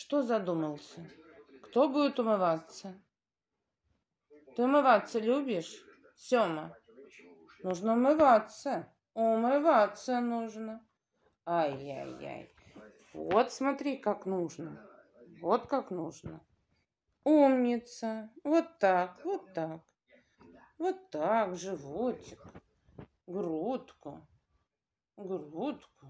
Что задумался? Кто будет умываться? Ты умываться любишь, Сёма? Нужно умываться. Умываться нужно. Ай-яй-яй. Вот смотри, как нужно. Вот как нужно. Умница. Вот так, вот так. Вот так, животик. Грудку. Грудку.